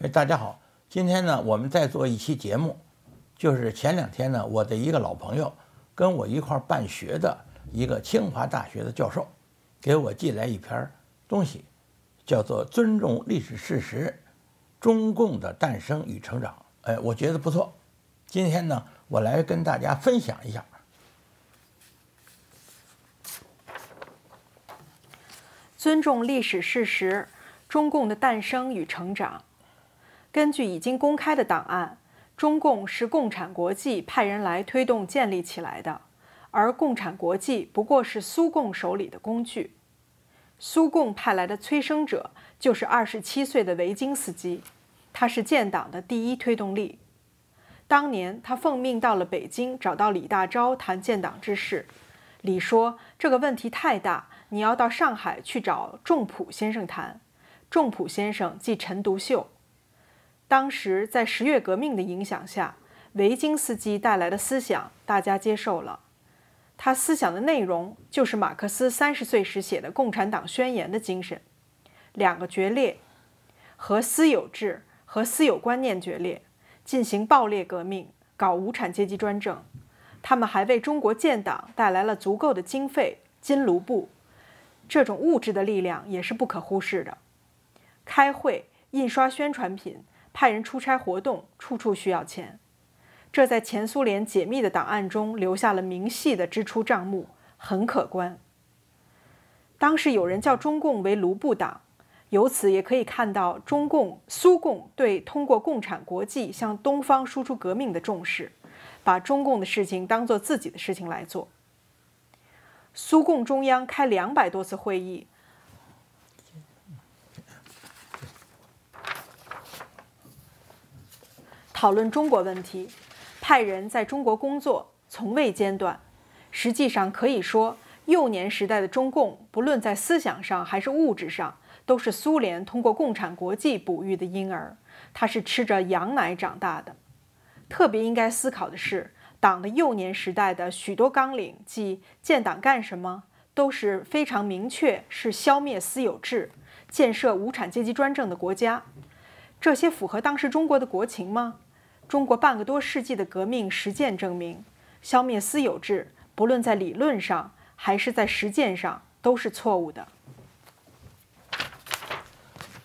哎，大家好，今天呢，我们在做一期节目，就是前两天呢，我的一个老朋友跟我一块办学的一个清华大学的教授，给我寄来一篇东西，叫做《尊重历史事实：中共的诞生与成长》。哎，我觉得不错，今天呢，我来跟大家分享一下。尊重历史事实：中共的诞生与成长。根据已经公开的档案，中共是共产国际派人来推动建立起来的，而共产国际不过是苏共手里的工具。苏共派来的催生者就是27岁的维京斯基，他是建党的第一推动力。当年他奉命到了北京，找到李大钊谈建党之事，李说这个问题太大，你要到上海去找仲甫先生谈。仲甫先生即陈独秀。当时在十月革命的影响下，维经斯基带来的思想大家接受了。他思想的内容就是马克思三十岁时写的《共产党宣言》的精神。两个决裂，和私有制和私有观念决裂，进行暴烈革命，搞无产阶级专政。他们还为中国建党带来了足够的经费——金卢布。这种物质的力量也是不可忽视的。开会、印刷宣传品。派人出差活动，处处需要钱，这在前苏联解密的档案中留下了明细的支出账目，很可观。当时有人叫中共为“卢布党”，由此也可以看到中共、苏共对通过共产国际向东方输出革命的重视，把中共的事情当做自己的事情来做。苏共中央开两百多次会议。讨论中国问题，派人在中国工作从未间断。实际上可以说，幼年时代的中共，不论在思想上还是物质上，都是苏联通过共产国际哺育的婴儿，他是吃着羊奶长大的。特别应该思考的是，党的幼年时代的许多纲领，即建党干什么，都是非常明确，是消灭私有制，建设无产阶级专政的国家。这些符合当时中国的国情吗？中国半个多世纪的革命实践证明，消灭私有制，不论在理论上还是在实践上，都是错误的。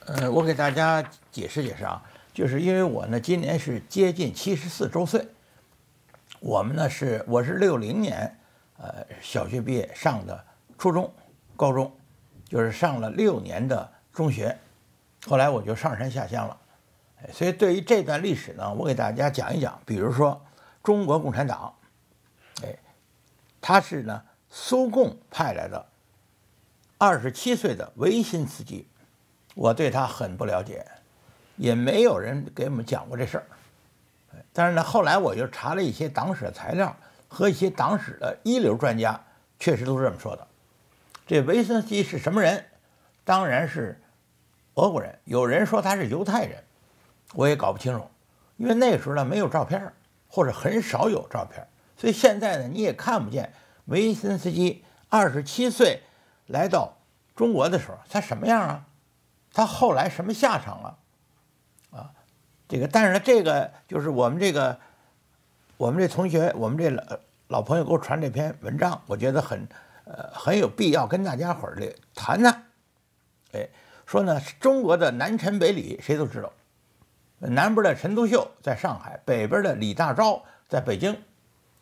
呃，我给大家解释解释啊，就是因为我呢，今年是接近七十四周岁。我们呢是，我是六零年，呃，小学毕业，上的初中、高中，就是上了六年的中学，后来我就上山下乡了。所以，对于这段历史呢，我给大家讲一讲。比如说，中国共产党，哎，他是呢苏共派来的，二十七岁的维新司机，我对他很不了解，也没有人给我们讲过这事儿。但是呢，后来我又查了一些党史材料和一些党史的一流专家，确实都是这么说的。这维森基是什么人？当然是俄国人。有人说他是犹太人。我也搞不清楚，因为那时候呢没有照片，或者很少有照片，所以现在呢你也看不见维森斯基二十七岁来到中国的时候他什么样啊？他后来什么下场啊？啊，这个但是呢，这个就是我们这个我们这同学，我们这老老朋友给我传这篇文章，我觉得很呃很有必要跟大家伙儿谈谈。哎，说呢中国的南陈北李谁都知道。南边的陈独秀在上海，北边的李大钊在北京，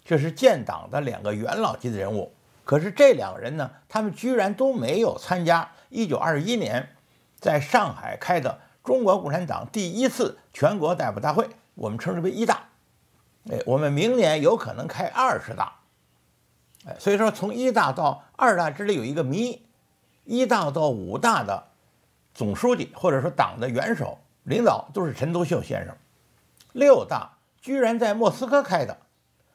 这是建党的两个元老级的人物。可是这两个人呢，他们居然都没有参加一九二一年在上海开的中国共产党第一次全国代表大会，我们称之为一大。哎，我们明年有可能开二十大。哎，所以说从一大到二大之间有一个谜，一大到五大的总书记或者说党的元首。领导都是陈独秀先生，六大居然在莫斯科开的，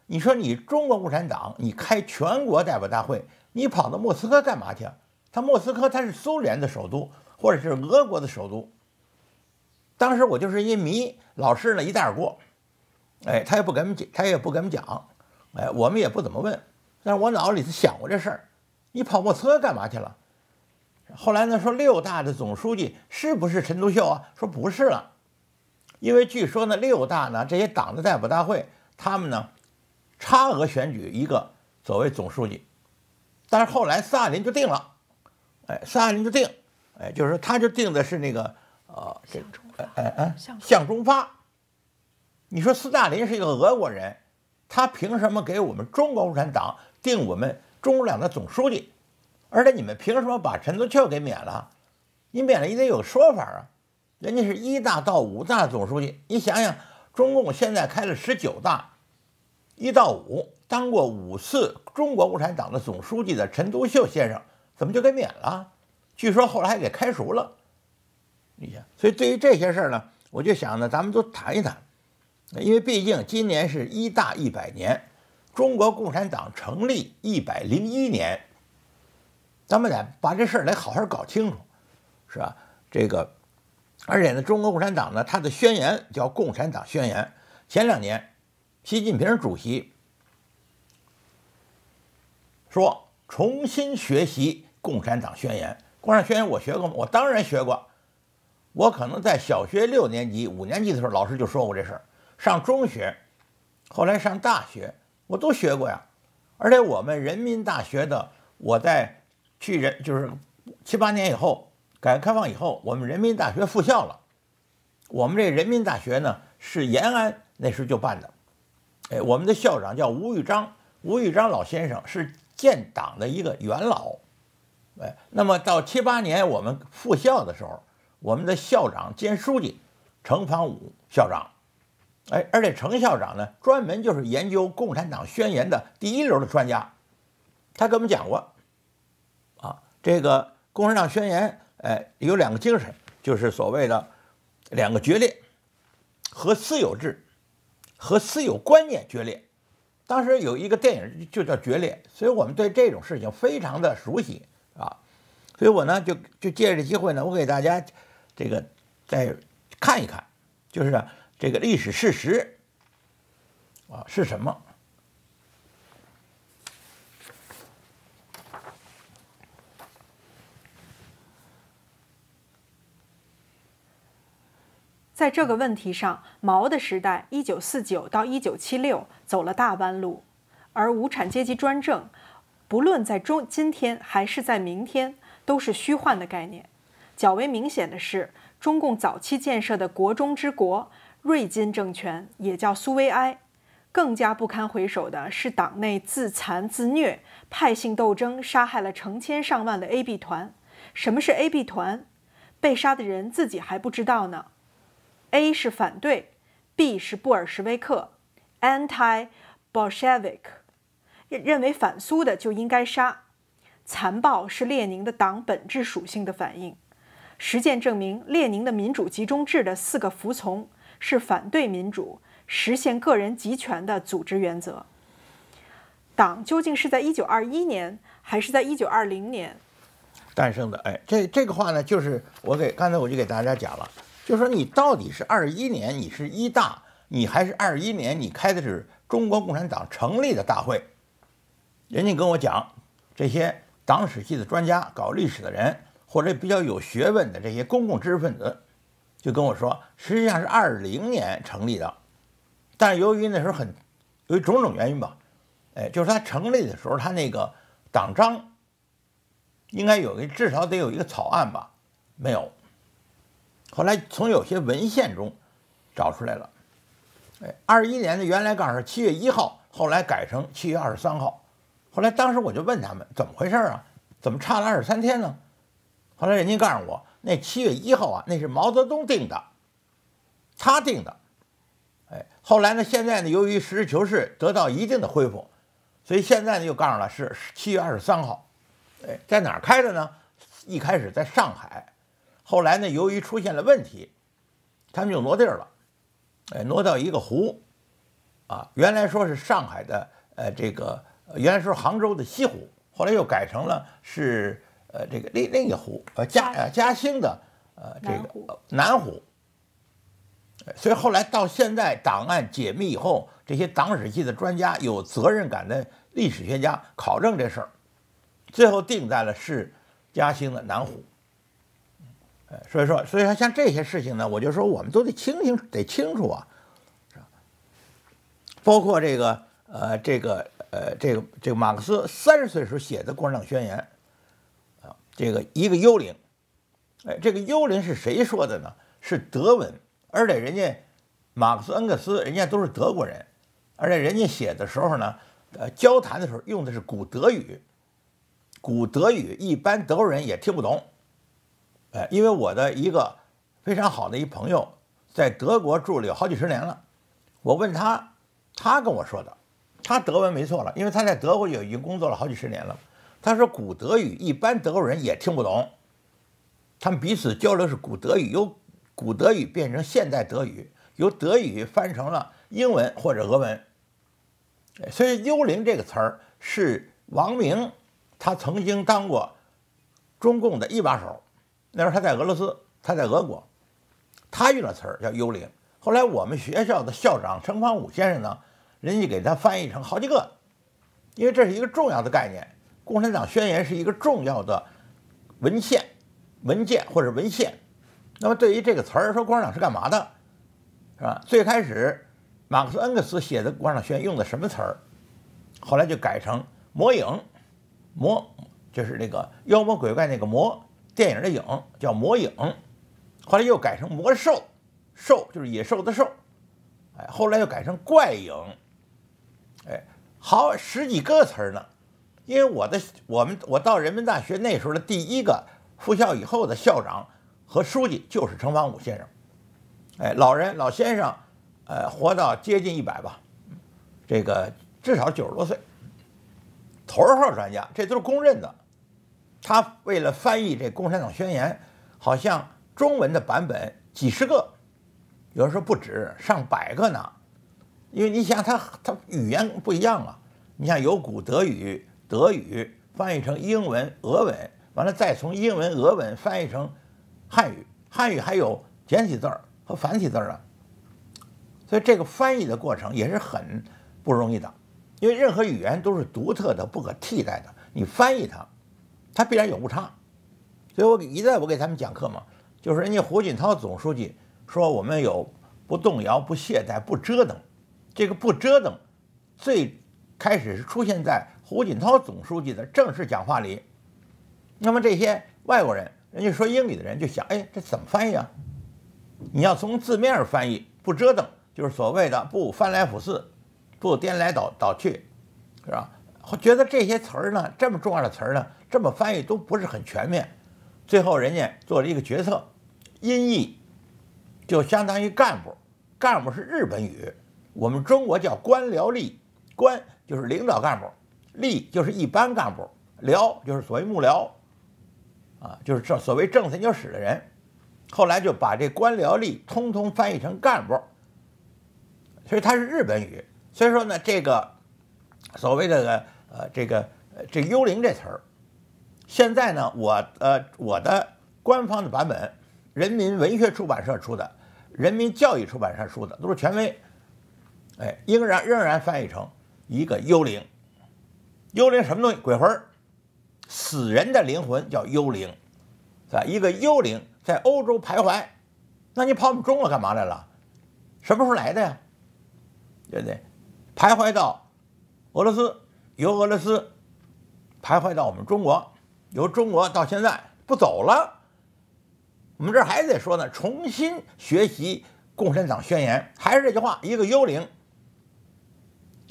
你说你中国共产党，你开全国代表大会，你跑到莫斯科干嘛去？他莫斯科他是苏联的首都，或者是俄国的首都。当时我就是一迷老师呢一带而过，哎，他也不给我们讲，他也不给我们讲，哎，我们也不怎么问，但是我脑子里想过这事儿，你跑莫斯科干嘛去了？后来呢？说六大的总书记是不是陈独秀啊？说不是了，因为据说呢，六大呢这些党的代表大会，他们呢差额选举一个作为总书记。但是后来斯大林就定了，哎，斯大林就定，哎，就是他就定的是那个呃，哎哎，向忠发。你说斯大林是一个俄国人，他凭什么给我们中国共产党定我们中国两的总书记？而且你们凭什么把陈独秀给免了？你免了也得有说法啊！人家是一大到五大总书记，你想想，中共现在开了十九大，一到五当过五次中国共产党的总书记的陈独秀先生，怎么就给免了？据说后来还给开除了。你想，所以对于这些事儿呢，我就想呢，咱们都谈一谈，因为毕竟今年是一大一百年，中国共产党成立一百零一年。咱们得把这事儿得好好搞清楚，是吧？这个，而且呢，中国共产党呢，它的宣言叫《共产党宣言》。前两年，习近平主席说重新学习《共产党宣言》。《共产党宣言》，我学过，吗？我当然学过。我可能在小学六年级、五年级的时候，老师就说过这事儿。上中学，后来上大学，我都学过呀。而且我们人民大学的，我在。去人就是七八年以后，改革开放以后，我们人民大学复校了。我们这人民大学呢，是延安那时就办的。哎，我们的校长叫吴玉章，吴玉章老先生是建党的一个元老。哎，那么到七八年我们复校的时候，我们的校长兼书记程方武校长，哎，而且程校长呢，专门就是研究《共产党宣言》的第一流的专家。他给我们讲过。这个《共产党宣言》哎，有两个精神，就是所谓的两个决裂，和私有制和私有观念决裂。当时有一个电影就叫《决裂》，所以我们对这种事情非常的熟悉啊。所以我呢，就就借着这机会呢，我给大家这个再看一看，就是这个历史事实啊是什么。在这个问题上，毛的时代 （1949 到 1976） 走了大弯路，而无产阶级专政，不论在中今天还是在明天，都是虚幻的概念。较为明显的是，中共早期建设的“国中之国”瑞金政权，也叫苏维埃。更加不堪回首的是，党内自残自虐、派性斗争，杀害了成千上万的 AB 团。什么是 AB 团？被杀的人自己还不知道呢。A 是反对，B 是布尔什维克，anti Bolshevik，认认为反苏的就应该杀，残暴是列宁的党本质属性的反应。实践证明，列宁的民主集中制的四个服从是反对民主、实现个人集权的组织原则。党究竟是在一九二一年还是在一九二零年诞生的？哎，这这个话呢，就是我给刚才我就给大家讲了。就说你到底是二一年，你是一大，你还是二一年？你开的是中国共产党成立的大会？人家跟我讲，这些党史系的专家、搞历史的人，或者比较有学问的这些公共知识分子，就跟我说，实际上是二零年成立的，但是由于那时候很，由于种种原因吧，哎，就是他成立的时候，他那个党章，应该有个至少得有一个草案吧，没有。后来从有些文献中找出来了，哎，二一年的原来告诉是七月一号，后来改成七月二十三号，后来当时我就问他们怎么回事啊，怎么差了二十三天呢？后来人家告诉我，那七月一号啊，那是毛泽东定的，他定的，哎，后来呢，现在呢，由于实事求是得到一定的恢复，所以现在呢又告诉了是七月二十三号，哎，在哪儿开的呢？一开始在上海。后来呢，由于出现了问题，他们就挪地儿了，哎，挪到一个湖，啊，原来说是上海的，呃，这个原来说杭州的西湖，后来又改成了是，呃，这个另另一湖，呃，嘉嘉兴的，呃，这个南湖，所以后来到现在档案解密以后，这些党史系的专家有责任感的历史学家考证这事儿，最后定在了是嘉兴的南湖。所以说，所以说像这些事情呢，我就说我们都得清清得清楚啊，包括这个，呃，这个，呃，这个，这个马克思三十岁时候写的《共产党宣言》，啊，这个一个幽灵，哎，这个幽灵是谁说的呢？是德文，而且人家马克思、恩格斯人家都是德国人，而且人家写的时候呢，呃，交谈的时候用的是古德语，古德语一般德国人也听不懂。哎，因为我的一个非常好的一朋友在德国住了有好几十年了，我问他，他跟我说的，他德文没错了，因为他在德国也已经工作了好几十年了。他说古德语一般德国人也听不懂，他们彼此交流是古德语，由古德语变成现代德语，由德语翻成了英文或者俄文。所以“幽灵”这个词儿是王明，他曾经当过中共的一把手。那时候他在俄罗斯，他在俄国，他用的词儿叫幽灵。后来我们学校的校长陈光武先生呢，人家给他翻译成好几个，因为这是一个重要的概念，《共产党宣言》是一个重要的文献、文件或者文献。那么对于这个词儿，说共产党是干嘛的，是吧？最开始马克思恩格斯写的《共产党宣言》用的什么词儿？后来就改成魔影，魔就是那个妖魔鬼怪那个魔。电影的影叫魔影，后来又改成魔兽，兽就是野兽的兽，哎，后来又改成怪影，哎，好十几个词儿呢。因为我的我们我到人民大学那时候的第一个复校以后的校长和书记就是程方武先生，哎，老人老先生，呃，活到接近一百吧，这个至少九十多岁，头号专家，这都是公认的。他为了翻译这《共产党宣言》，好像中文的版本几十个，有时候不止上百个呢。因为你想，他他语言不一样啊。你像有古德语、德语翻译成英文、俄文，完了再从英文、俄文翻译成汉语，汉语还有简体字儿和繁体字儿啊。所以这个翻译的过程也是很不容易的，因为任何语言都是独特的、不可替代的，你翻译它。它必然有误差，所以我一再我给他们讲课嘛，就是人家胡锦涛总书记说我们有不动摇、不懈怠、不折腾，这个不折腾，最开始是出现在胡锦涛总书记的正式讲话里。那么这些外国人，人家说英语的人就想，哎，这怎么翻译啊？你要从字面儿翻译，不折腾就是所谓的不翻来覆去，不颠来倒倒去，是吧？觉得这些词儿呢，这么重要的词儿呢。这么翻译都不是很全面，最后人家做了一个决策，音译就相当于干部，干部是日本语，我们中国叫官僚吏，官就是领导干部，吏就是一般干部，僚就是所谓幕僚，啊，就是这所谓政策研究室的人，后来就把这官僚吏通通翻译成干部，所以它是日本语，所以说呢，这个所谓的呃这个这幽灵这词儿。现在呢，我呃，我的官方的版本，人民文学出版社出的，人民教育出版社出的都是权威，哎，仍然仍然翻译成一个幽灵，幽灵什么东西？鬼魂死人的灵魂叫幽灵，是吧？一个幽灵在欧洲徘徊，那你跑我们中国干嘛来了？什么时候来的呀？不对，徘徊到俄罗斯，由俄罗斯徘徊到我们中国。由中国到现在不走了，我们这还在说呢。重新学习《共产党宣言》，还是这句话，一个幽灵。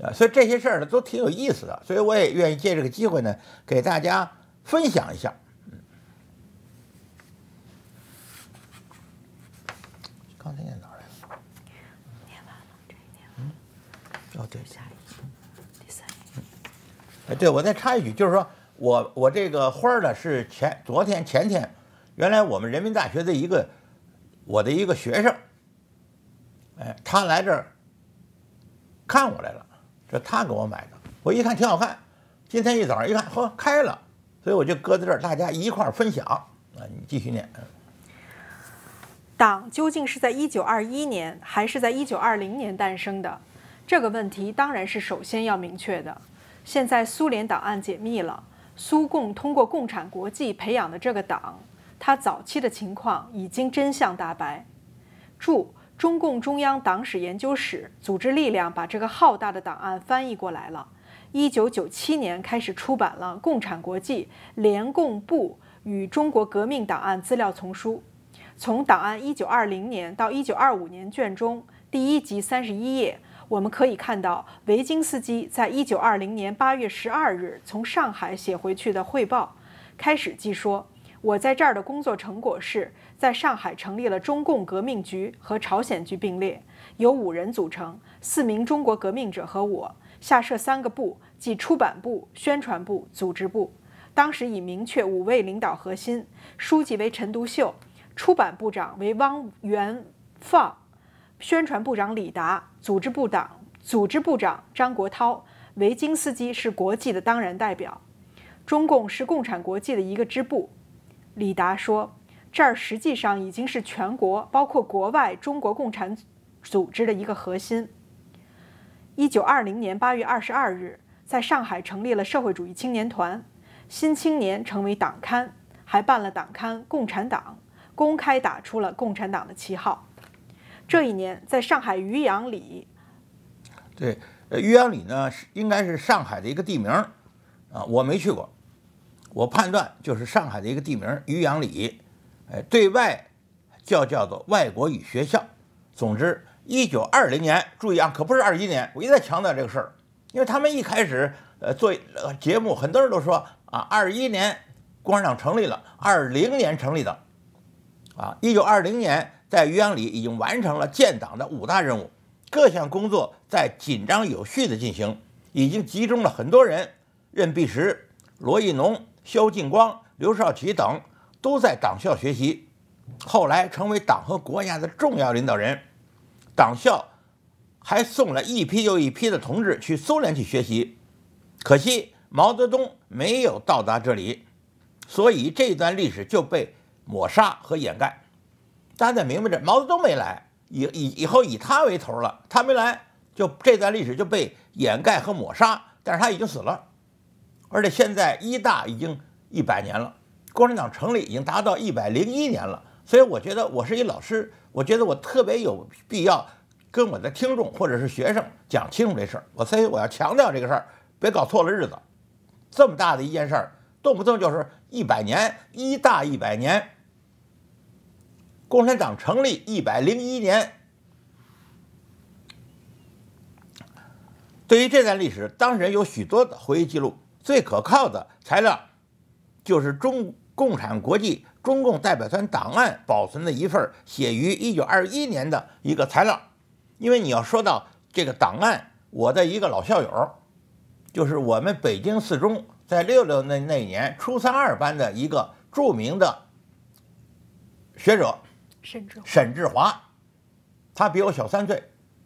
啊，所以这些事儿呢都挺有意思的，所以我也愿意借这个机会呢给大家分享一下。嗯，刚才念哪儿？念完了，这嗯。哦，对，下一页，第三哎，对，我再插一句，就是说。我我这个花儿呢是前昨天前天，原来我们人民大学的一个我的一个学生，哎，他来这儿看我来了，这他给我买的，我一看挺好看，今天一早上一看，嚯，开了，所以我就搁在这儿，大家一块儿分享。啊，你继续念。党究竟是在一九二一年还是在一九二零年诞生的？这个问题当然是首先要明确的。现在苏联档案解密了。苏共通过共产国际培养的这个党，它早期的情况已经真相大白。注：中共中央党史研究室组织力量把这个浩大的档案翻译过来了。一九九七年开始出版了《共产国际联共部与中国革命档案资料丛书》，从档案一九二零年到一九二五年卷中第一集三十一页。我们可以看到，维京斯基在一九二零年八月十二日从上海写回去的汇报，开始即说：“我在这儿的工作成果是，在上海成立了中共革命局和朝鲜局并列，由五人组成，四名中国革命者和我，下设三个部，即出版部、宣传部、组织部。当时已明确五位领导核心，书记为陈独秀，出版部长为汪元放。”宣传部长李达，组织部长、组织部长张国焘，维京斯基是国际的当然代表。中共是共产国际的一个支部。李达说：“这儿实际上已经是全国，包括国外中国共产组织的一个核心。”一九二零年八月二十二日，在上海成立了社会主义青年团，《新青年》成为党刊，还办了党刊《共产党》，公开打出了共产党的旗号。这一年，在上海渔阳里。对，呃，渔阳里呢是应该是上海的一个地名，啊，我没去过，我判断就是上海的一个地名渔阳里，哎，对外叫叫做外国语学校。总之，一九二零年，注意啊，可不是二一年，我一再强调这个事儿，因为他们一开始呃做呃节目，很多人都说啊，二一年共产党成立了，二零年成立的，啊，一九二零年。在余阳里已经完成了建党的五大任务，各项工作在紧张有序的进行，已经集中了很多人，任弼时、罗亦农、萧劲光、刘少奇等都在党校学习，后来成为党和国家的重要领导人。党校还送了一批又一批的同志去苏联去学习，可惜毛泽东没有到达这里，所以这段历史就被抹杀和掩盖。大家明白这，毛泽东没来，以以以后以他为头了。他没来，就这段历史就被掩盖和抹杀。但是他已经死了，而且现在一大已经一百年了，共产党成立已经达到一百零一年了。所以我觉得我是一老师，我觉得我特别有必要跟我的听众或者是学生讲清楚这事儿。我所以我要强调这个事儿，别搞错了日子。这么大的一件事儿，动不动就是一百年，一大一百年。共产党成立一百零一年，对于这段历史，当事人有许多的回忆记录。最可靠的材料，就是中共产国际中共代表团档案保存的一份写于一九二一年的一个材料。因为你要说到这个档案，我的一个老校友，就是我们北京四中在六六那那年初三二班的一个著名的学者。沈志沈志华，他比我小三岁，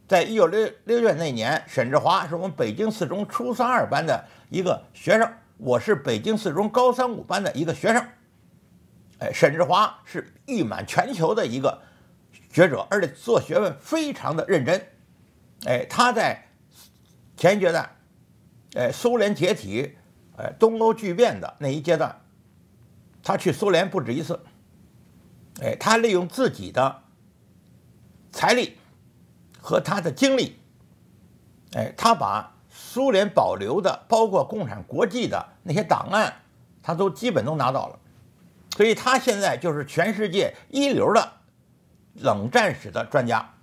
在一九六六月那年，沈志华是我们北京四中初三二班的一个学生，我是北京四中高三五班的一个学生。哎，沈志华是誉满全球的一个学者，而且做学问非常的认真。哎，他在前一阶段，哎，苏联解体，哎，东欧剧变的那一阶段，他去苏联不止一次。哎，他利用自己的财力和他的精力，哎，他把苏联保留的，包括共产国际的那些档案，他都基本都拿到了，所以他现在就是全世界一流的冷战史的专家。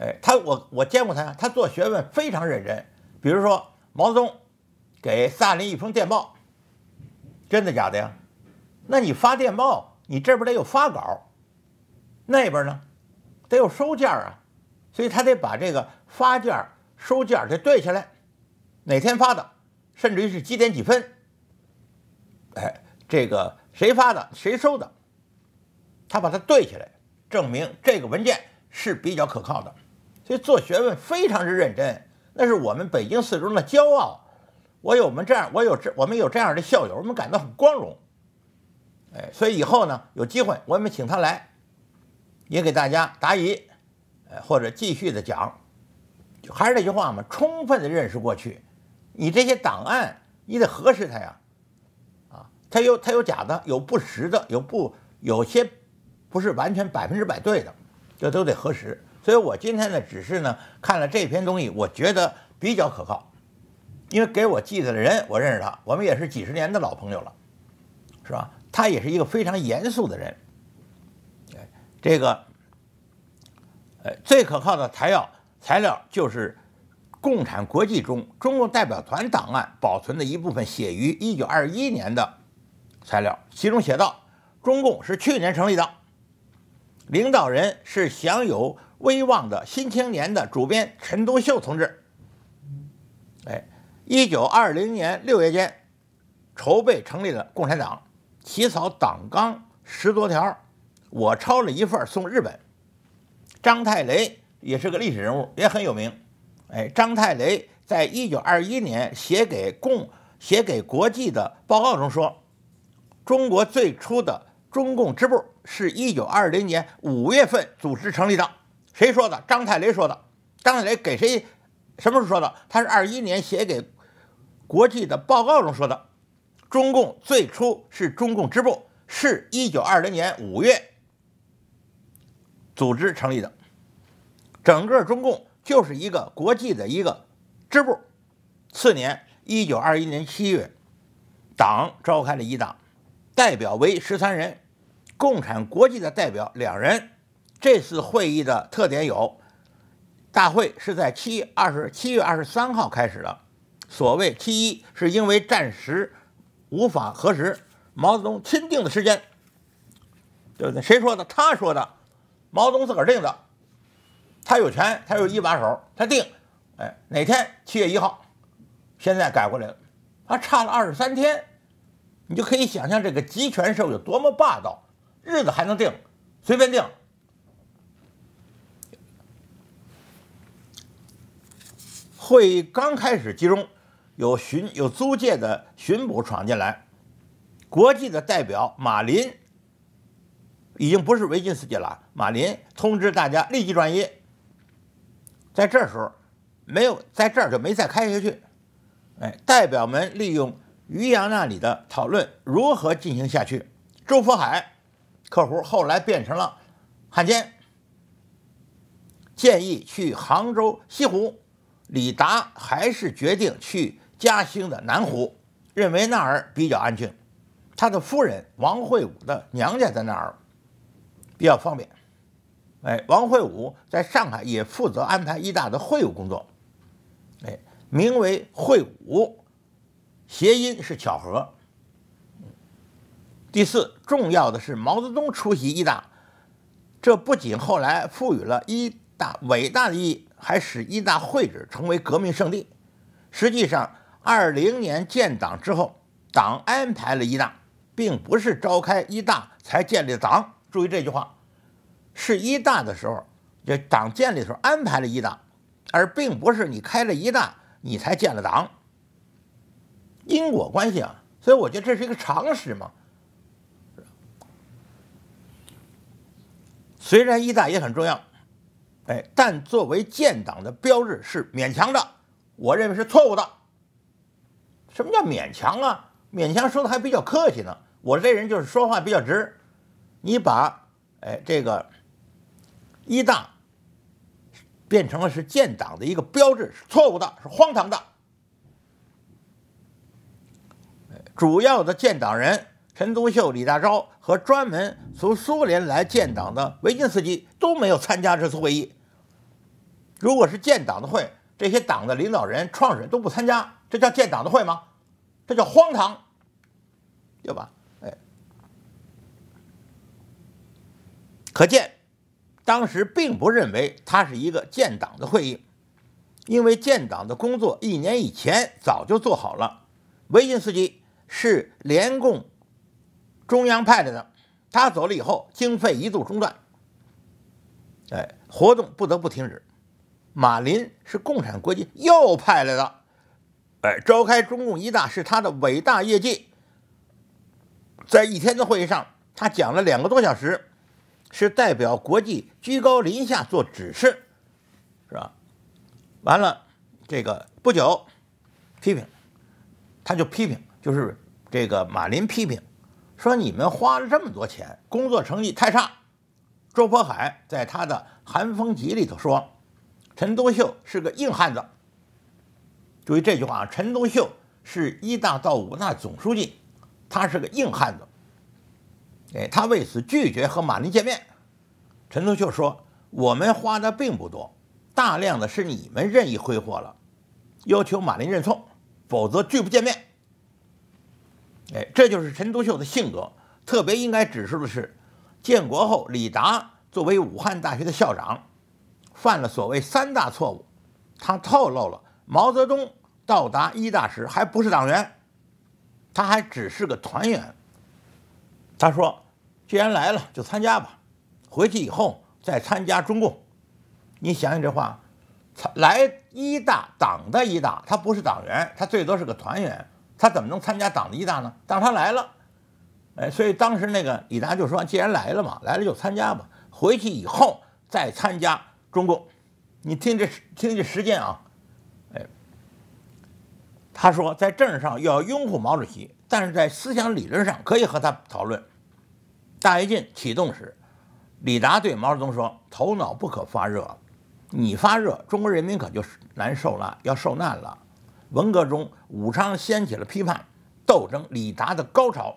哎，他我我见过他，他做学问非常认真。比如说毛泽东给斯大林一封电报，真的假的呀？那你发电报？你这边得有发稿，那边呢，得有收件啊，所以他得把这个发件收件得对起来，哪天发的，甚至于是几点几分。哎，这个谁发的，谁收的，他把它对起来，证明这个文件是比较可靠的。所以做学问非常之认真，那是我们北京四中的骄傲。我有我们这样，我有这我们有这样的校友，我们感到很光荣。哎，所以以后呢，有机会我们请他来，也给大家答疑，呃，或者继续的讲，还是那句话嘛，充分的认识过去，你这些档案，你得核实它呀，啊，它有它有假的，有不实的，有不有些不是完全百分之百对的，这都得核实。所以我今天呢，只是呢看了这篇东西，我觉得比较可靠，因为给我寄的人，我认识他，我们也是几十年的老朋友了，是吧？他也是一个非常严肃的人。这个，呃，最可靠的材料材料就是共产国际中中共代表团档案保存的一部分，写于一九二一年的材料，其中写道：中共是去年成立的，领导人是享有威望的新青年的主编陈独秀同志。哎，一九二零年六月间，筹备成立了共产党。起草党纲十多条，我抄了一份送日本。张太雷也是个历史人物，也很有名。哎，张太雷在一九二一年写给共写给国际的报告中说，中国最初的中共支部是一九二零年五月份组织成立的。谁说的？张太雷说的。张太雷给谁？什么时候说的？他是二一年写给国际的报告中说的。中共最初是中共支部，是一九二零年五月组织成立的。整个中共就是一个国际的一个支部。次年一九二一年七月，党召开了一党，代表为十三人，共产国际的代表两人。这次会议的特点有：大会是在七二十七月二十三号开始的，所谓“七一”是因为战时。无法核实毛泽东钦定的时间，对不对？谁说的？他说的，毛泽东自个儿定的，他有权，他有一把手，他定。哎，哪天七月一号？现在改过来了，他差了二十三天，你就可以想象这个集权社会有多么霸道，日子还能定，随便定。会议刚开始集中。有巡有租界的巡捕闯进来，国际的代表马林已经不是维金斯基了。马林通知大家立即转移。在这时候，没有在这儿就没再开下去。哎，代表们利用于洋那里的讨论如何进行下去。周佛海，客户后来变成了汉奸，建议去杭州西湖。李达还是决定去。嘉兴的南湖，认为那儿比较安静。他的夫人王会武的娘家在那儿，比较方便。哎，王会武在上海也负责安排一大的会务工作。哎，名为会武，谐音是巧合。第四，重要的是毛泽东出席一大，这不仅后来赋予了一大伟大的意义，还使一大会址成为革命圣地。实际上。二零年建党之后，党安排了一大，并不是召开一大才建立党。注意这句话，是一大的时候，这党建立时候安排了一大，而并不是你开了一大你才建了党。因果关系啊，所以我觉得这是一个常识嘛。虽然一大也很重要，哎，但作为建党的标志是勉强的，我认为是错误的。什么叫勉强啊？勉强说的还比较客气呢。我这人就是说话比较直。你把，哎，这个，一大变成了是建党的一个标志，是错误的，是荒唐的。主要的建党人陈独秀、李大钊和专门从苏联来建党的维金斯基都没有参加这次会议。如果是建党的会，这些党的领导人、创始人都不参加，这叫建党的会吗？这叫荒唐，对吧？哎，可见当时并不认为它是一个建党的会议，因为建党的工作一年以前早就做好了。维金斯基是联共中央派来的，他走了以后，经费一度中断，哎，活动不得不停止。马林是共产国际又派来的。哎，召开中共一大是他的伟大业绩。在一天的会议上，他讲了两个多小时，是代表国际居高临下做指示，是吧？完了，这个不久批评，他就批评，就是这个马林批评，说你们花了这么多钱，工作成绩太差。周佛海在他的《寒风集》里头说，陈独秀是个硬汉子。注意这句话，陈独秀是一大到五大总书记，他是个硬汉子。哎，他为此拒绝和马林见面。陈独秀说：“我们花的并不多，大量的是你们任意挥霍了。”要求马林认错，否则拒不见面。哎，这就是陈独秀的性格。特别应该指出的是，建国后，李达作为武汉大学的校长，犯了所谓三大错误。他透露了毛泽东。到达一大时还不是党员，他还只是个团员。他说：“既然来了，就参加吧。回去以后再参加中共。”你想想这话，来一大党的一大，他不是党员，他最多是个团员，他怎么能参加党的一大呢？但他来了，哎，所以当时那个李达就说：“既然来了嘛，来了就参加吧。回去以后再参加中共。”你听这听这时间啊。他说，在政治上要拥护毛主席，但是在思想理论上可以和他讨论。大跃进启动时，李达对毛泽东说：“头脑不可发热，你发热，中国人民可就难受了，要受难了。”文革中，武昌掀起了批判斗争，李达的高潮，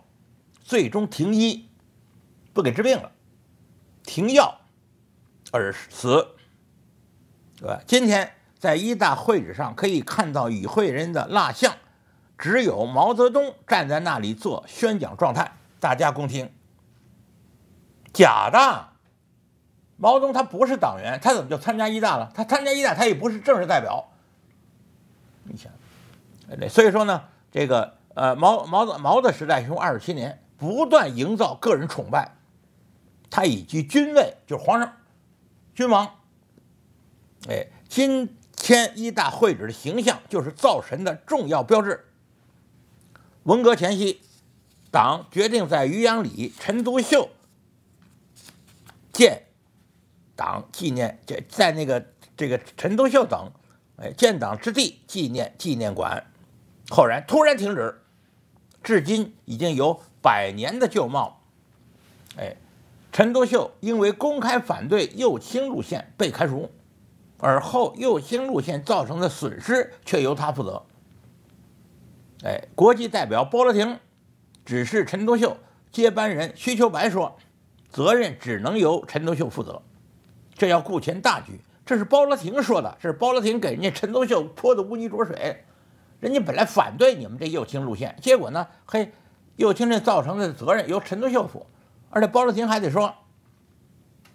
最终停医，不给治病了，停药，而死，对吧？今天。在一大会址上可以看到与会人的蜡像，只有毛泽东站在那里做宣讲状态，大家恭听。假的，毛泽东他不是党员，他怎么就参加一大了？他参加一大，他也不是正式代表。你想，所以说呢，这个呃毛毛泽毛的时代用二十七年不断营造个人崇拜，他以及军位，就是皇上、君王，哎，今。天一大会址的形象就是造神的重要标志。文革前夕，党决定在渔阳里陈独秀建党纪念，在那个这个陈独秀等哎建党之地纪念纪念馆，后然突然停止，至今已经有百年的旧貌。哎，陈独秀因为公开反对右倾路线被开除。而后右倾路线造成的损失却由他负责。哎，国际代表包罗廷指示陈独秀接班人徐秋白说，责任只能由陈独秀负责。这要顾全大局，这是包罗廷说的，这是包罗廷给人家陈独秀泼的污泥浊水。人家本来反对你们这右倾路线，结果呢，嘿，右倾这造成的责任由陈独秀负，而且包罗廷还得说，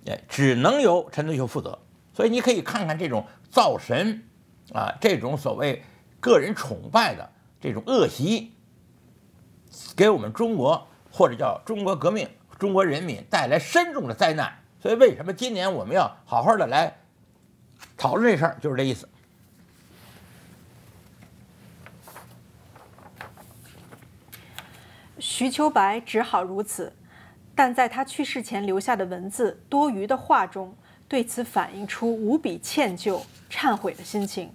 哎，只能由陈独秀负责。所以你可以看看这种造神，啊，这种所谓个人崇拜的这种恶习，给我们中国或者叫中国革命、中国人民带来深重的灾难。所以为什么今年我们要好好的来讨论这事儿，就是这意思。徐秋白只好如此，但在他去世前留下的文字、多余的话中。对此反映出无比歉疚、忏悔的心情，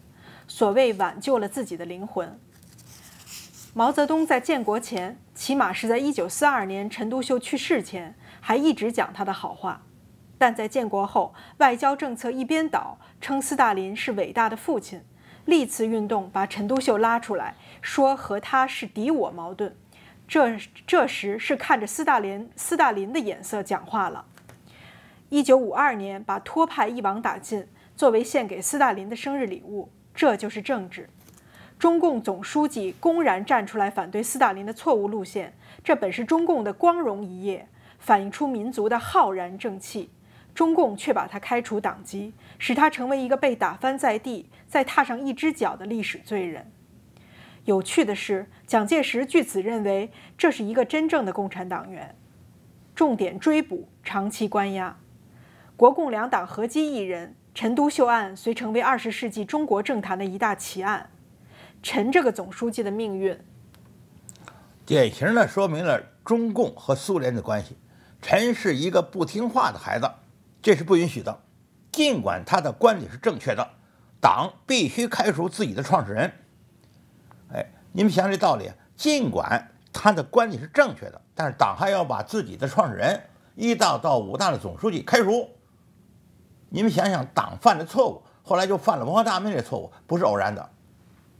所谓挽救了自己的灵魂。毛泽东在建国前，起码是在1942年陈独秀去世前，还一直讲他的好话；但在建国后，外交政策一边倒，称斯大林是伟大的父亲，历次运动把陈独秀拉出来，说和他是敌我矛盾，这这时是看着斯大林斯大林的眼色讲话了。一九五二年，把托派一网打尽，作为献给斯大林的生日礼物。这就是政治。中共总书记公然站出来反对斯大林的错误路线，这本是中共的光荣一页，反映出民族的浩然正气。中共却把他开除党籍，使他成为一个被打翻在地、再踏上一只脚的历史罪人。有趣的是，蒋介石据此认为这是一个真正的共产党员，重点追捕，长期关押。国共两党合击一人，陈独秀案遂成为二十世纪中国政坛的一大奇案，陈这个总书记的命运，典型的说明了中共和苏联的关系。陈是一个不听话的孩子，这是不允许的。尽管他的观点是正确的，党必须开除自己的创始人。哎，你们想这道理，尽管他的观点是正确的，但是党还要把自己的创始人，一到到五大的总书记开除。你们想想，党犯的错误，后来就犯了文化大革命的错误，不是偶然的。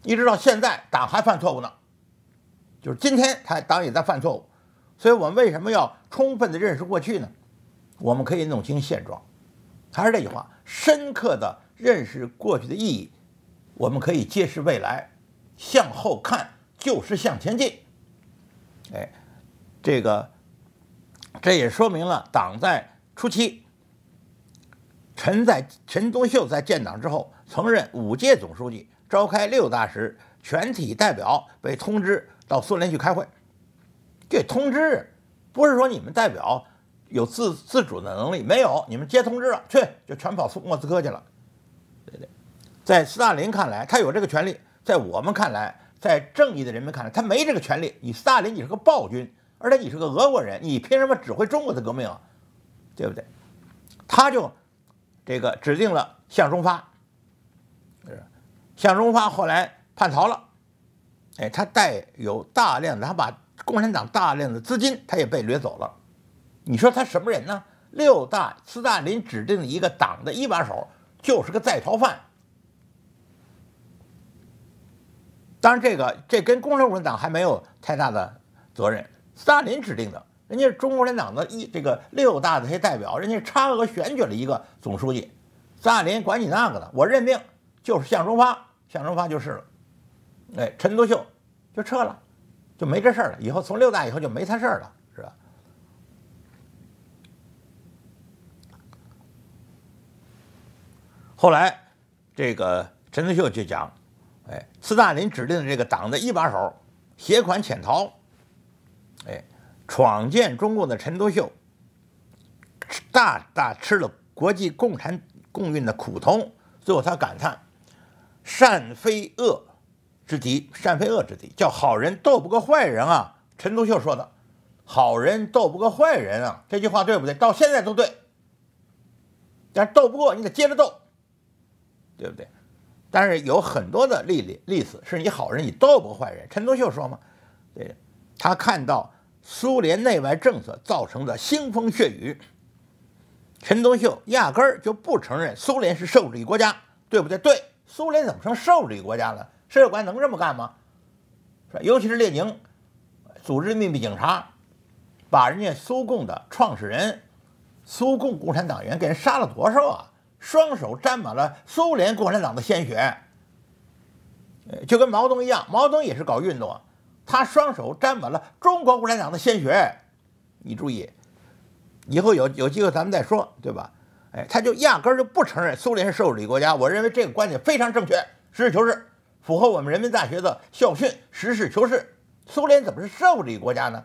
一直到现在，党还犯错误呢，就是今天，他党也在犯错误。所以我们为什么要充分的认识过去呢？我们可以弄清现状。还是这句话，深刻的认识过去的意义，我们可以揭示未来。向后看就是向前进。哎，这个，这也说明了党在初期。陈在陈独秀在建党之后，曾任五届总书记。召开六大时，全体代表被通知到苏联去开会。这通知不是说你们代表有自自主的能力，没有，你们接通知了，去就全跑苏莫斯科去了。对不对？在斯大林看来，他有这个权利；在我们看来，在正义的人民看来，他没这个权利。你斯大林，你是个暴君，而且你是个俄国人，你凭什么指挥中国的革命？对不对？他就。这个指定了向忠发，向忠发后来叛逃了，哎，他带有大量的，他把共产党大量的资金，他也被掠走了。你说他什么人呢？六大，斯大林指定的一个党的一把手，就是个在逃犯。当然，这个这跟共产党还没有太大的责任，斯大林指定的。人家中国共产党的一这个六大的这些代表，人家差额选举了一个总书记，斯大林管你那个的，我认命就是向忠发，向忠发就是了。哎，陈独秀就撤了，就没这事儿了。以后从六大以后就没他事儿了，是吧？后来这个陈独秀就讲，哎，斯大林指定的这个党的一把手携款潜逃，哎。闯建中共的陈独秀，大大吃了国际共产共运的苦头。最后他感叹：“善非恶之敌，善非恶之敌，叫好人斗不过坏人啊。”陈独秀说的：“好人斗不过坏人啊。”这句话对不对？到现在都对。但斗不过，你得接着斗，对不对？但是有很多的例例例子是你好人你斗不过坏人。陈独秀说嘛，对，他看到。苏联内外政策造成的腥风血雨，陈独秀压根儿就不承认苏联是社会主义国家，对不对？对，苏联怎么成社会主义国家了？社会主义能这么干吗？是吧？尤其是列宁，组织秘密警察，把人家苏共的创始人、苏共共产党员给人杀了多少啊？双手沾满了苏联共产党的鲜血，就跟毛泽东一样，毛泽东也是搞运动。他双手沾满了中国共产党的鲜血，你注意，以后有有机会咱们再说，对吧？哎，他就压根就不承认苏联是社会主义国家。我认为这个观点非常正确，实事求是，符合我们人民大学的校训“实事求是”。苏联怎么是社会主义国家呢？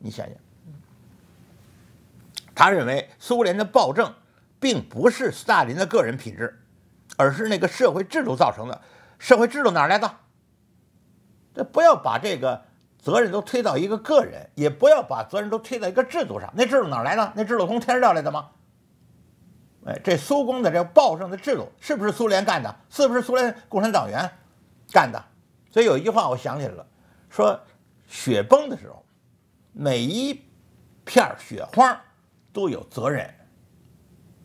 你想想，他认为苏联的暴政并不是斯大林的个人品质，而是那个社会制度造成的。社会制度哪来的？这不要把这个责任都推到一个个人，也不要把责任都推到一个制度上。那制度哪来的？那制度从天上掉来的吗？哎，这苏工的这暴政的制度是不是苏联干的？是不是苏联共产党员干的？所以有一句话我想起来了，说雪崩的时候，每一片雪花都有责任。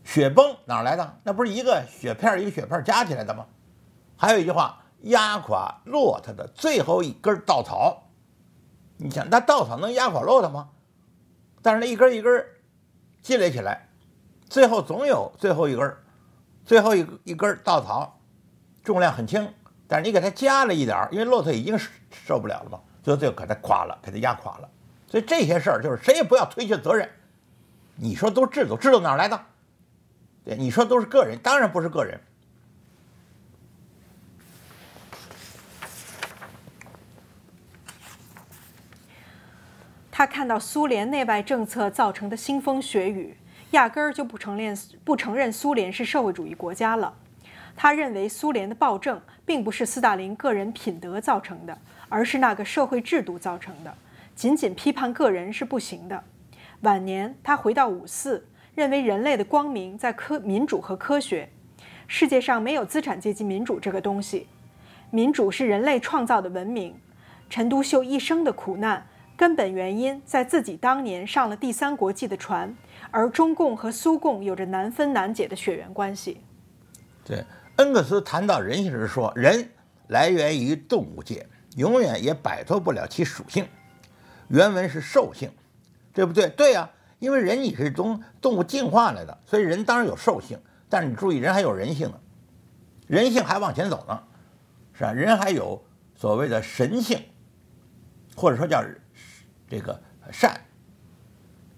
雪崩哪来的？那不是一个雪片一个雪片加起来的吗？还有一句话。压垮骆驼的最后一根稻草，你想那稻草能压垮骆驼吗？但是那一根一根积累起来，最后总有最后一根，最后一一根稻草，重量很轻，但是你给它加了一点因为骆驼已经受不了了嘛，就就给它垮了，给它压垮了。所以这些事儿就是谁也不要推卸责任。你说都制度，制度哪来的？对，你说都是个人，当然不是个人。他看到苏联内外政策造成的腥风血雨，压根儿就不承认不承认苏联是社会主义国家了。他认为苏联的暴政并不是斯大林个人品德造成的，而是那个社会制度造成的。仅仅批判个人是不行的。晚年他回到五四，认为人类的光明在科民主和科学。世界上没有资产阶级民主这个东西，民主是人类创造的文明。陈独秀一生的苦难。根本原因在自己当年上了第三国际的船，而中共和苏共有着难分难解的血缘关系。对，恩格斯谈到人性时说：“人来源于动物界，永远也摆脱不了其属性。”原文是兽性，对不对？对呀，因为人也是从动物进化来的，所以人当然有兽性。但是你注意，人还有人性呢，人性还往前走呢，是吧？人还有所谓的神性，或者说叫。这个善，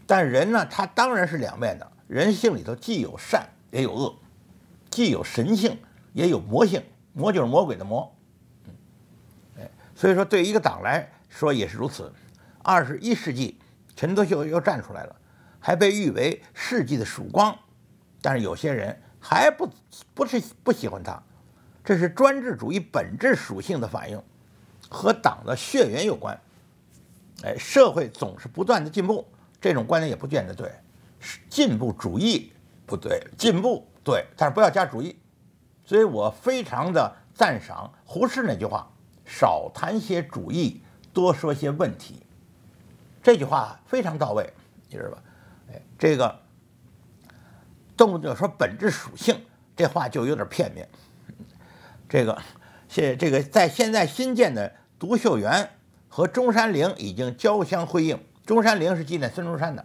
但人呢，他当然是两面的。人性里头既有善，也有恶；既有神性，也有魔性。魔就是魔鬼的魔。所以说对一个党来说也是如此。二十一世纪，陈独秀又站出来了，还被誉为世纪的曙光。但是有些人还不不是不喜欢他，这是专制主义本质属性的反应，和党的血缘有关。哎，社会总是不断的进步，这种观点也不见得对，是进步主义不对，进步对，但是不要加主义，所以我非常的赞赏胡适那句话：少谈些主义，多说些问题。这句话非常到位，你知道吧？哎，这个动不动说本质属性，这话就有点片面。这个现这个在现在新建的独秀园。和中山陵已经交相辉映。中山陵是纪念孙中山的，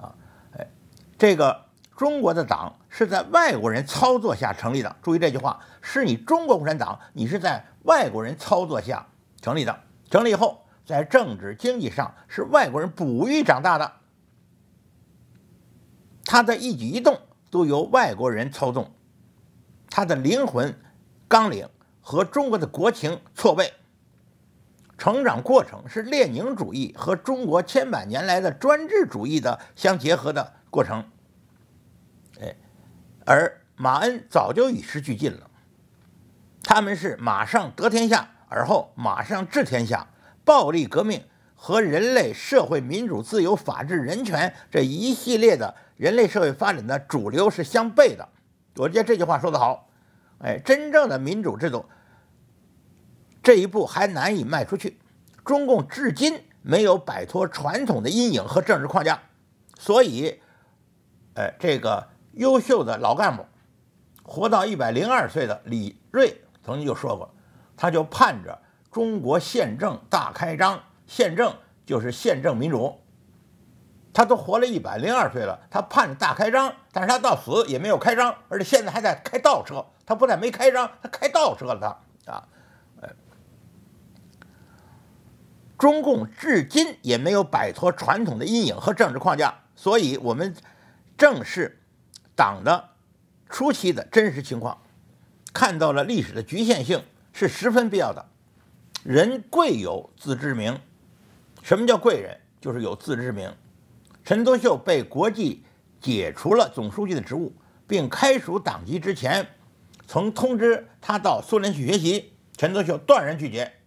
啊，哎，这个中国的党是在外国人操作下成立的。注意这句话，是你中国共产党，你是在外国人操作下成立的。成立以后，在政治经济上是外国人哺育长大的，他的一举一动都由外国人操纵，他的灵魂、纲领和中国的国情错位。成长过程是列宁主义和中国千百年来的专制主义的相结合的过程，哎，而马恩早就与时俱进了，他们是马上得天下，而后马上治天下，暴力革命和人类社会民主、自由、法治、人权这一系列的人类社会发展的主流是相悖的。我觉得这句话说得好，哎，真正的民主制度。这一步还难以迈出去，中共至今没有摆脱传统的阴影和政治框架，所以，呃，这个优秀的老干部，活到一百零二岁的李瑞曾经就说过，他就盼着中国宪政大开张，宪政就是宪政民主。他都活了一百零二岁了，他盼着大开张，但是他到死也没有开张，而且现在还在开倒车，他不但没开张，他开倒车了，他啊。中共至今也没有摆脱传统的阴影和政治框架，所以，我们正是党的初期的真实情况，看到了历史的局限性，是十分必要的。人贵有自知明。什么叫贵人？就是有自知明。陈独秀被国际解除了总书记的职务，并开除党籍之前，曾通知他到苏联去学习，陈独秀断然拒绝。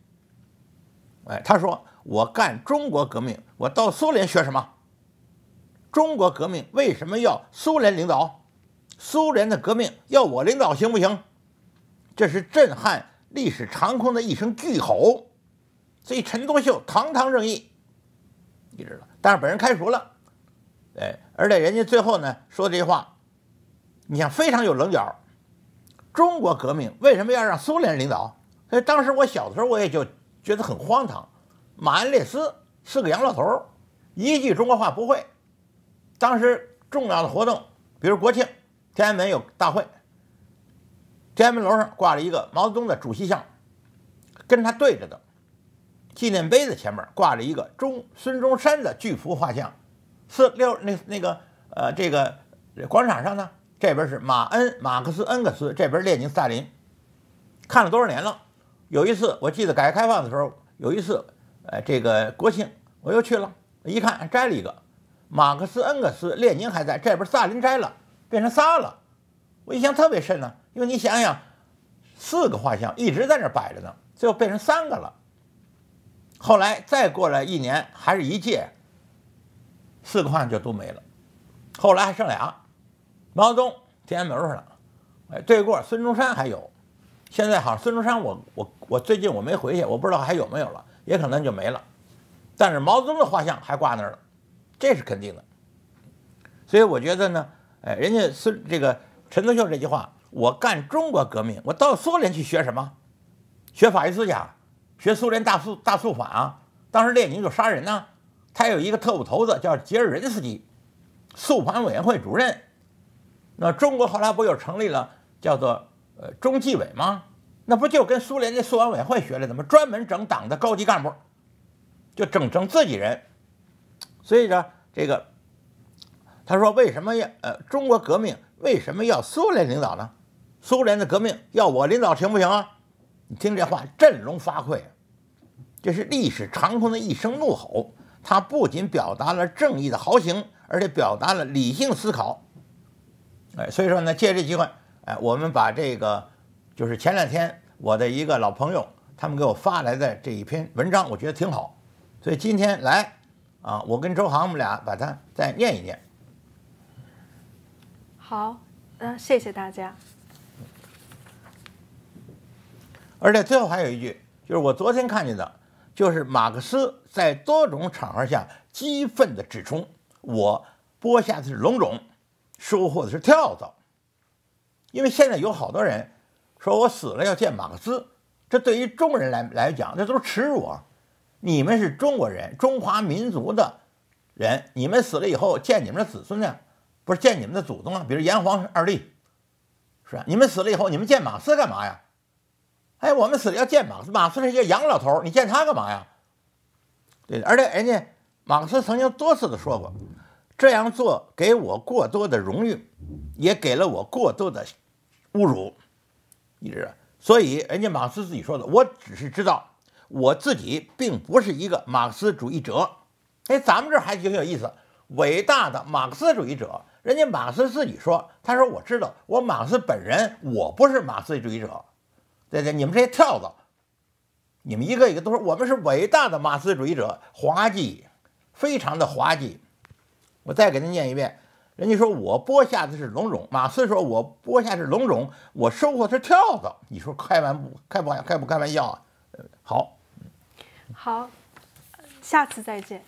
哎，他说：“我干中国革命，我到苏联学什么？中国革命为什么要苏联领导？苏联的革命要我领导行不行？”这是震撼历史长空的一声巨吼。所以陈独秀堂堂正义，你知道，但是本人开除了。哎，而且人家最后呢说这些话，你想非常有棱角。中国革命为什么要让苏联领导？所以当时我小的时候，我也就。觉得很荒唐，马恩列斯是个洋老头一句中国话不会。当时重要的活动，比如国庆，天安门有大会，天安门楼上挂着一个毛泽东的主席像，跟他对着的纪念碑的前面挂着一个中孙中山的巨幅画像。四六那那个呃，这个广场上呢，这边是马恩马克思恩格斯，这边列宁斯大林，看了多少年了？有一次，我记得改革开放的时候，有一次，呃，这个国庆我又去了一看，摘了一个马克思、恩格斯、列宁还在这边，萨林摘了，变成仨了。我印象特别深呢，因为你想想，四个画像一直在那摆着呢，最后变成三个了。后来再过来一年，还是一届，四个画像就都没了。后来还剩俩，毛泽东天安门上，哎，对过孙中山还有。现在好像孙中山，我我我最近我没回去，我不知道还有没有了，也可能就没了。但是毛泽东的画像还挂那儿了，这是肯定的。所以我觉得呢，哎，人家孙这个陈独秀这句话，我干中国革命，我到苏联去学什么？学法西斯啊？学苏联大肃大肃反啊？当时列宁就杀人呐，他有一个特务头子叫捷尔任斯基，肃反委员会主任。那中国后来不又成立了叫做？呃，中纪委吗？那不就跟苏联的苏安委会学来的吗？专门整党的高级干部，就整成自己人。所以说，这个他说为什么要呃中国革命为什么要苏联领导呢？苏联的革命要我领导行不行啊？你听这话振聋发聩，这是历史长空的一声怒吼。他不仅表达了正义的豪情，而且表达了理性思考。哎，所以说呢，借这机会。哎，我们把这个，就是前两天我的一个老朋友，他们给我发来的这一篇文章，我觉得挺好，所以今天来，啊，我跟周航我们俩把它再念一念。好，嗯，谢谢大家。而且最后还有一句，就是我昨天看见的，就是马克思在多种场合下激愤的指出，我播下的是龙种，收获的是跳蚤。因为现在有好多人说，我死了要见马克思，这对于中国人来来讲，这都是耻辱。啊！你们是中国人，中华民族的人，你们死了以后见你们的子孙呢，不是见你们的祖宗啊。比如炎黄二帝，是吧？你们死了以后，你们见马克思干嘛呀？哎，我们死了要见马克思，马克思是一个洋老头，你见他干嘛呀？对，而且人家马克思曾经多次的说过，这样做给我过多的荣誉，也给了我过多的。侮辱，你知道，所以人家马克思自己说的，我只是知道我自己并不是一个马克思主义者。哎，咱们这还挺有意思，伟大的马克思主义者，人家马克思自己说，他说我知道，我马克思本人我不是马克思主义者。对对，你们这些跳蚤，你们一个一个都说我们是伟大的马克思主义者，滑稽，非常的滑稽。我再给您念一遍。人家说我播下的是龙种，马斯说我播下是龙种，我收获是跳蚤。你说开玩不开玩开不开玩笑啊？好，好，下次再见。